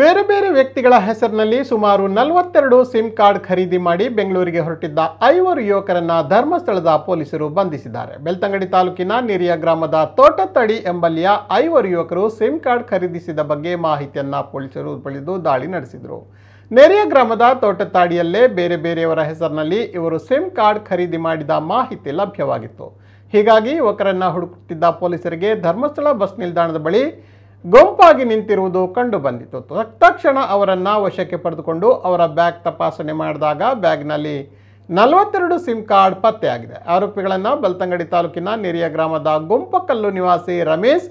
ಬೇರೆ ಬೇರೆ ವ್ಯಕ್ತಿಗಳ ಹೆಸರಿನಲ್ಲಿ ಸುಮಾರು ನಲವತ್ತೆರಡು ಸಿಮ್ ಕಾರ್ಡ್ ಖರೀದಿ ಮಾಡಿ ಬೆಂಗಳೂರಿಗೆ ಹೊರಟಿದ್ದ ಐವರು ಯುವಕರನ್ನ ಧರ್ಮಸ್ಥಳದ ಪೊಲೀಸರು ಬಂಧಿಸಿದ್ದಾರೆ ಬೆಳ್ತಂಗಡಿ ತಾಲೂಕಿನ ನಿರಿಯ ಗ್ರಾಮದ ತೋಟತಡಿ ಎಂಬಲ್ಲಿಯ ಐವರು ಯುವಕರು ಸಿಮ್ ಕಾರ್ಡ್ ಖರೀದಿಸಿದ ಬಗ್ಗೆ ಮಾಹಿತಿಯನ್ನ ಪೊಲೀಸರು ಪಡೆದು ದಾಳಿ ನಡೆಸಿದರು ನೆರೆಯ ಗ್ರಾಮದ ತೋಟತಾಡಿಯಲ್ಲೇ ಬೇರೆ ಬೇರೆಯವರ ಹೆಸರಿನಲ್ಲಿ ಇವರು ಸಿಮ್ ಕಾರ್ಡ್ ಖರೀದಿ ಮಾಡಿದ ಮಾಹಿತಿ ಲಭ್ಯವಾಗಿತ್ತು ಹೀಗಾಗಿ ಯುವಕರನ್ನ ಹುಡುಕುತ್ತಿದ್ದ ಪೊಲೀಸರಿಗೆ ಧರ್ಮಸ್ಥಳ ಬಸ್ ನಿಲ್ದಾಣದ ಬಳಿ ಗುಂಪಾಗಿ ನಿಂತಿರುವುದು ಕಂಡು ಬಂದಿತ್ತು ತಕ್ಷಣ ಅವರನ್ನು ವಶಕ್ಕೆ ಪಡೆದುಕೊಂಡು ಅವರ ಬ್ಯಾಗ್ ತಪಾಸಣೆ ಮಾಡಿದಾಗ ಬ್ಯಾಗ್ನಲ್ಲಿ ನಲವತ್ತೆರಡು ಸಿಮ್ ಕಾರ್ಡ್ ಪತ್ತೆಯಾಗಿದೆ ಆರೋಪಿಗಳನ್ನು ಬಲ್ತಂಗಡಿ ತಾಲೂಕಿನ ನೆರಿಯ ಗ್ರಾಮದ ಗುಂಪಕಲ್ಲು ನಿವಾಸಿ ರಮೇಶ್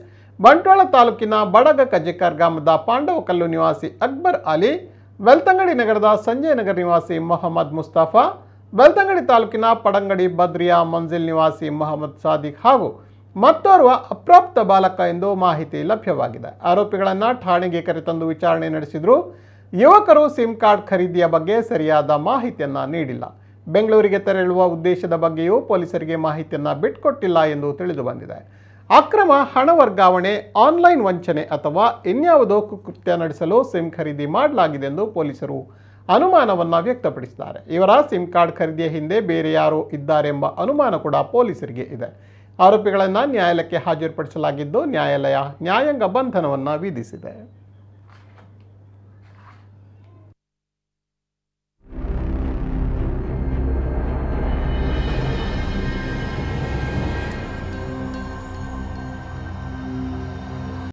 ಬಂಟ್ವಾಳ ತಾಲೂಕಿನ ಬಡಗ ಕಜಿಕರ್ ಗ್ರಾಮದ ಪಾಂಡವಕಲ್ಲು ನಿವಾಸಿ ಅಕ್ಬರ್ ಅಲಿ ಬೆಳ್ತಂಗಡಿ ನಗರದ ಸಂಜಯ್ ನಗರ್ ನಿವಾಸಿ ಮೊಹಮ್ಮದ್ ಮುಸ್ತಾಫಾ ಬೆಲ್ತಂಗಡಿ ತಾಲೂಕಿನ ಪಡಂಗಡಿ ಬದ್ರಿಯಾ ಮಂಜಿಲ್ ನಿವಾಸಿ ಮೊಹಮ್ಮದ್ ಸಾದಿಕ್ ಹಾಗೂ ಮತ್ತೋರ್ವ ಅಪ್ರಾಪ್ತ ಬಾಲಕ ಎಂದು ಮಾಹಿತಿ ಲಭ್ಯವಾಗಿದೆ ಆರೋಪಿಗಳನ್ನು ಠಾಣೆಗೆ ಕರೆತಂದು ವಿಚಾರಣೆ ನಡೆಸಿದ್ರು ಯುವಕರು ಸಿಮ್ ಕಾರ್ಡ್ ಖರೀದಿಯ ಬಗ್ಗೆ ಸರಿಯಾದ ಮಾಹಿತಿಯನ್ನು ನೀಡಿಲ್ಲ ಬೆಂಗಳೂರಿಗೆ ತೆರಳುವ ಉದ್ದೇಶದ ಬಗ್ಗೆಯೂ ಪೊಲೀಸರಿಗೆ ಮಾಹಿತಿಯನ್ನು ಬಿಟ್ಕೊಟ್ಟಿಲ್ಲ ಎಂದು ತಿಳಿದು ಬಂದಿದೆ ಅಕ್ರಮ ಹಣ ವರ್ಗಾವಣೆ ಆನ್ಲೈನ್ ವಂಚನೆ ಅಥವಾ ಇನ್ಯಾವುದೋ ಕುಕೃತ್ಯ ನಡೆಸಲು ಸಿಮ್ ಖರೀದಿ ಮಾಡಲಾಗಿದೆ ಎಂದು ಪೊಲೀಸರು ಅನುಮಾನವನ್ನು ವ್ಯಕ್ತಪಡಿಸಿದ್ದಾರೆ ಇವರ ಸಿಮ್ ಕಾರ್ಡ್ ಖರೀದಿಯ ಹಿಂದೆ ಬೇರೆ ಯಾರು ಇದ್ದಾರೆಂಬ ಅನುಮಾನ ಕೂಡ ಪೊಲೀಸರಿಗೆ ಇದೆ ಆರೋಪಿಗಳನ್ನು ನ್ಯಾಯಾಲಯಕ್ಕೆ ಹಾಜರುಪಡಿಸಲಾಗಿದ್ದು ನ್ಯಾಯಾಲಯ ನ್ಯಾಯಾಂಗ ಬಂಧನವನ್ನು ವಿಧಿಸಿದೆ